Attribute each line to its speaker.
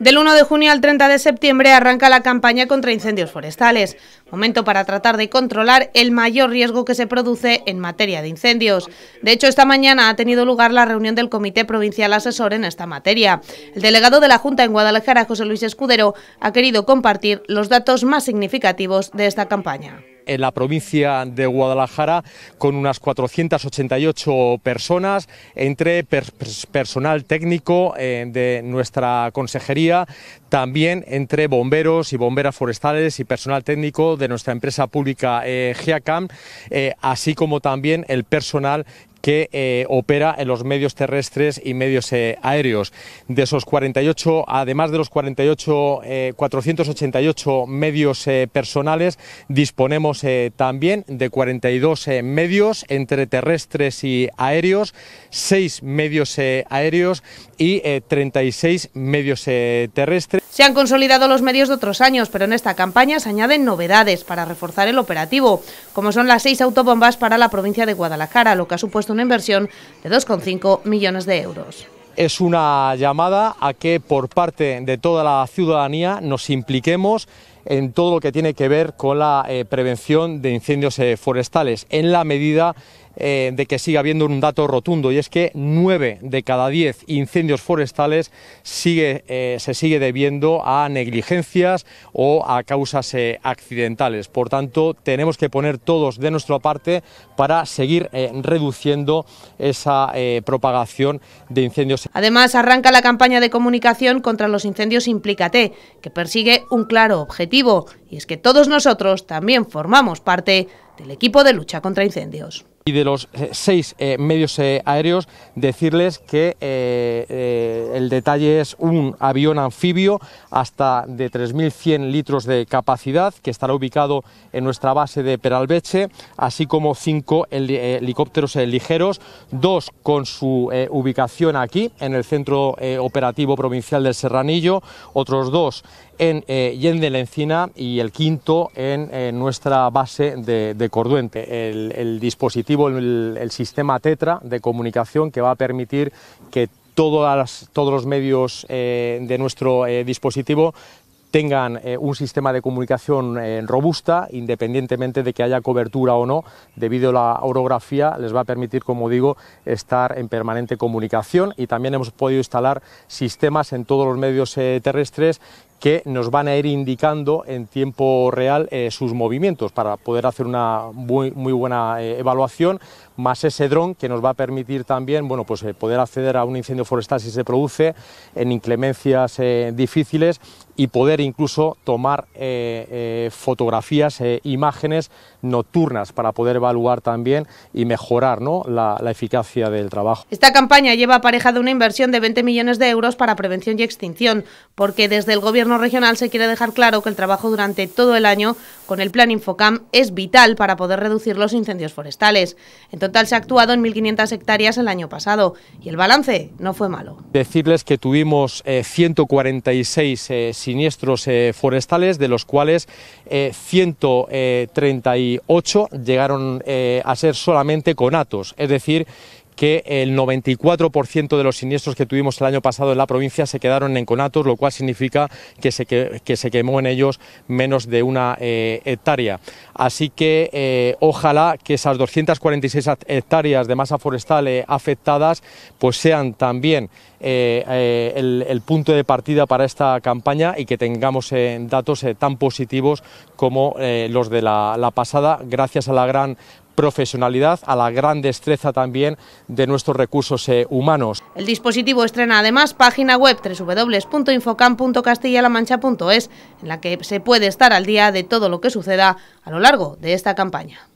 Speaker 1: Del 1 de junio al 30 de septiembre arranca la campaña contra incendios forestales, momento para tratar de controlar el mayor riesgo que se produce en materia de incendios. De hecho, esta mañana ha tenido lugar la reunión del Comité Provincial Asesor en esta materia. El delegado de la Junta en Guadalajara, José Luis Escudero, ha querido compartir los datos más significativos de esta campaña
Speaker 2: en la provincia de Guadalajara con unas 488 personas, entre personal técnico eh, de nuestra consejería, también entre bomberos y bomberas forestales y personal técnico de nuestra empresa pública eh, GIACAM, eh, así como también el personal que eh, opera en los medios terrestres y medios aéreos. De esos 48, además de los 48, 488 medios personales, disponemos también de 42 medios entre terrestres y aéreos, 6 medios aéreos y 36 medios terrestres
Speaker 1: se han consolidado los medios de otros años, pero en esta campaña se añaden novedades para reforzar el operativo, como son las seis autobombas para la provincia de Guadalajara, lo que ha supuesto una inversión de 2,5 millones de euros
Speaker 2: es una llamada a que por parte de toda la ciudadanía nos impliquemos en todo lo que tiene que ver con la eh, prevención de incendios eh, forestales, en la medida eh, de que siga habiendo un dato rotundo y es que nueve de cada diez incendios forestales sigue, eh, se sigue debiendo a negligencias o a causas eh, accidentales. Por tanto, tenemos que poner todos de nuestra parte para seguir reduciendo
Speaker 1: esa propagación de incendios. Además, arranca la campaña de comunicación contra los incendios Implícate, que persigue un claro objetivo y es que todos nosotros también formamos parte del equipo de lucha contra incendios
Speaker 2: y de los eh, seis eh, medios eh, aéreos decirles que el detalle es un avión anfibio hasta de 3.100 litros de capacidad que estará ubicado en nuestra base de Peralbeche, así como cinco helicópteros ligeros, dos con su ubicación aquí en el Centro Operativo Provincial del Serranillo, otros dos en Yende la Encina y y el quinto en, eh, nuestra base de, Corduente, el, dispositivo, el, sistema Tetra de comunicación que va a permitir que todas, todos los medios eh, de nuestro eh, dispositivo tengan un sistema de comunicación robusta, independientemente de que haya cobertura o no, debido a la orografía, les va a permitir, como digo, estar en permanente comunicación y también hemos podido instalar sistemas en todos los medios terrestres que nos van a ir indicando en tiempo real eh, sus movimientos para poder hacer una muy, muy buena eh, evaluación, más ese dron que nos va a permitir también bueno, pues, eh, poder acceder a un incendio forestal si se produce en inclemencias difíciles y poder incluso tomar fotografías, imágenes nocturnas para poder evaluar también y mejorar ¿no? la, la eficacia del trabajo.
Speaker 1: Esta campaña lleva aparejada una inversión de 20 millones de euros para prevención y extinción, porque desde el Gobierno regional se quiere dejar claro que el trabajo durante todo el año con el plan Infocam es vital para poder reducir los incendios forestales. En total se ha actuado en 1.500 hectáreas el año pasado y el balance no fue malo.
Speaker 2: Decirles que tuvimos 146 eh, eh, siniestros eh, forestales, de los cuales 138 llegaron a ser solamente conatos, es decir, que el 94% de los siniestros que tuvimos el año pasado en la provincia se quedaron en conatos, lo cual significa que se, que, se quemó en ellos menos de una eh, hectárea. Así que eh, ojalá que esas 246 hectáreas de masa forestal eh, afectadas pues sean también eh, el, punto de partida para esta campaña y que tengamos datos tan positivos como los de la, pasada, gracias a la gran profesionalidad, a la gran destreza también de nuestros recursos humanos.
Speaker 1: El dispositivo estrena además página web www.infocam.castillalamancha.es en la que se puede estar al día de todo lo que suceda a lo largo de esta campaña.